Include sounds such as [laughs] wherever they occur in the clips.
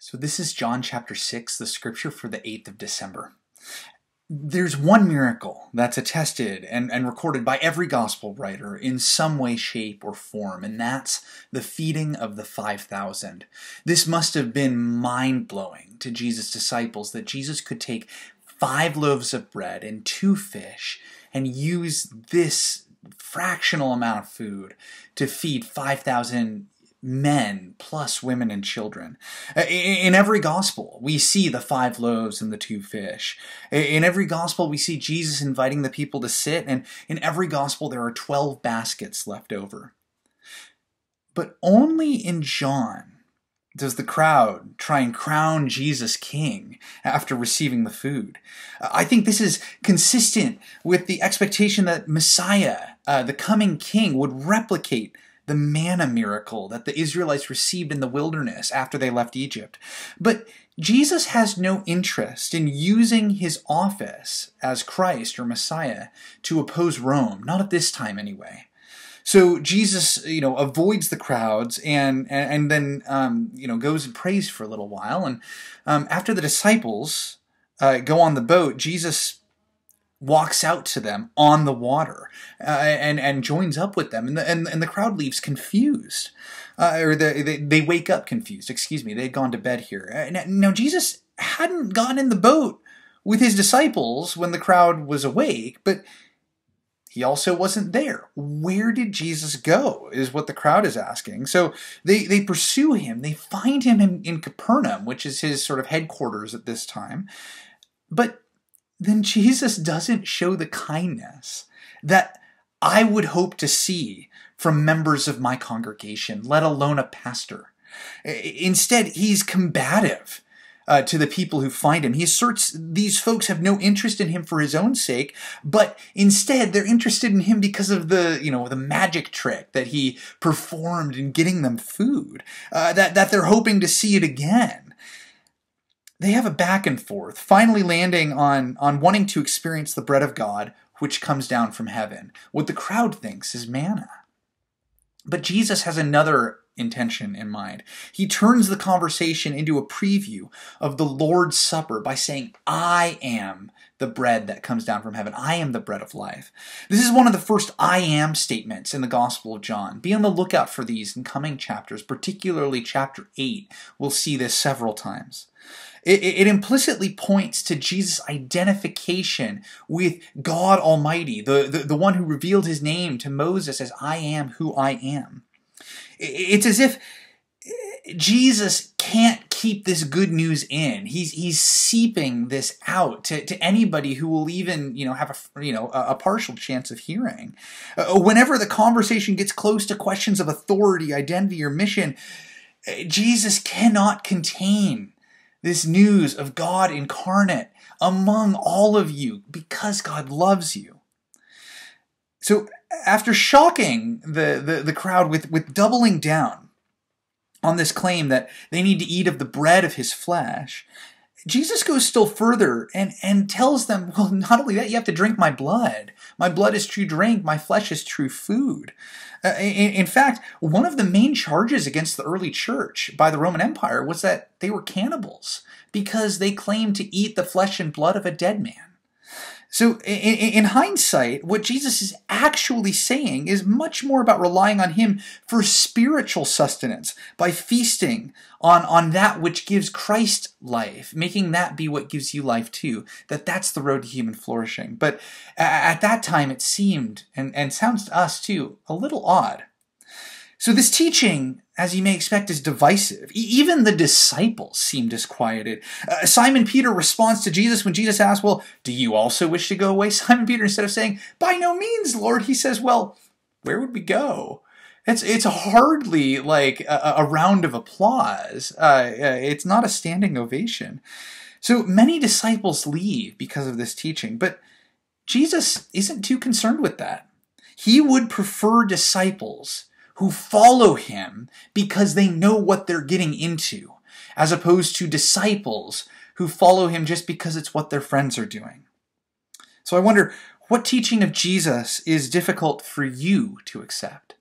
So, this is John chapter 6, the scripture for the 8th of December. There's one miracle that's attested and, and recorded by every gospel writer in some way, shape, or form, and that's the feeding of the 5,000. This must have been mind blowing to Jesus' disciples that Jesus could take five loaves of bread and two fish and use this fractional amount of food to feed 5,000 men plus women and children. Uh, in every gospel, we see the five loaves and the two fish. In every gospel, we see Jesus inviting the people to sit, and in every gospel, there are 12 baskets left over. But only in John does the crowd try and crown Jesus king after receiving the food. I think this is consistent with the expectation that Messiah, uh, the coming king, would replicate the manna miracle that the Israelites received in the wilderness after they left Egypt. But Jesus has no interest in using his office as Christ or Messiah to oppose Rome, not at this time anyway. So Jesus, you know, avoids the crowds and and, and then um, you know goes and prays for a little while. And um, after the disciples uh, go on the boat, Jesus walks out to them on the water uh, and and joins up with them and the, and, and the crowd leaves confused uh, or the, they, they wake up confused excuse me they had gone to bed here uh, now, now jesus hadn't gone in the boat with his disciples when the crowd was awake but he also wasn't there. Where did Jesus go? Is what the crowd is asking. So they, they pursue him. They find him in, in Capernaum, which is his sort of headquarters at this time. But then Jesus doesn't show the kindness that I would hope to see from members of my congregation, let alone a pastor. Instead, he's combative. Uh, to the people who find him. He asserts these folks have no interest in him for his own sake, but instead they're interested in him because of the you know the magic trick that he performed in getting them food. Uh, that that they're hoping to see it again they have a back and forth, finally landing on, on wanting to experience the bread of God, which comes down from heaven, what the crowd thinks is manna. But Jesus has another intention in mind. He turns the conversation into a preview of the Lord's Supper by saying, I am the bread that comes down from heaven. I am the bread of life. This is one of the first I am statements in the Gospel of John. Be on the lookout for these in coming chapters, particularly chapter 8. We'll see this several times. It, it, implicitly points to Jesus' identification with God Almighty, the, the, the one who revealed his name to Moses as I am who I am. It's as if Jesus can't keep this good news in. He's he's seeping this out to, to anybody who will even you know have a you know a, a partial chance of hearing. Uh, whenever the conversation gets close to questions of authority, identity, or mission, uh, Jesus cannot contain this news of God incarnate among all of you because God loves you. So after shocking the, the, the crowd with, with doubling down on this claim that they need to eat of the bread of his flesh, Jesus goes still further and, and tells them, [laughs] well, not only that, you have to drink my blood. My blood is true drink, my flesh is true food. Uh, in, in fact, one of the main charges against the early church by the Roman Empire was that they were cannibals because they claimed to eat the flesh and blood of a dead man. So, in, in, hindsight, what Jesus is actually saying is much more about relying on Him for spiritual sustenance by feasting on, on that which gives Christ life, making that be what gives you life too. That that's the road to human flourishing. But at that time, it seemed and, and sounds to us too a little odd so this teaching, as you may expect, is divisive. E- even the disciples seem disquieted. Uh, Simon Peter responds to Jesus when Jesus asks, Well, do you also wish to go away? [laughs] Simon Peter, instead of saying, By no means, Lord, he says, Well, where would we go? It's, it's hardly like a, a round of applause. Uh, uh, it's not a standing ovation. So many disciples leave because of this teaching, but Jesus isn't too concerned with that. He would prefer disciples who follow him because they know what they're getting into, as opposed to disciples who follow him just because it's what their friends are doing. So I wonder, what teaching of Jesus is difficult for you to accept?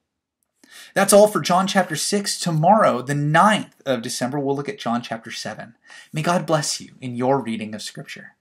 That's all for John chapter 6. Tomorrow, the 9th of December, we'll look at John chapter 7. May God bless you in your reading of Scripture.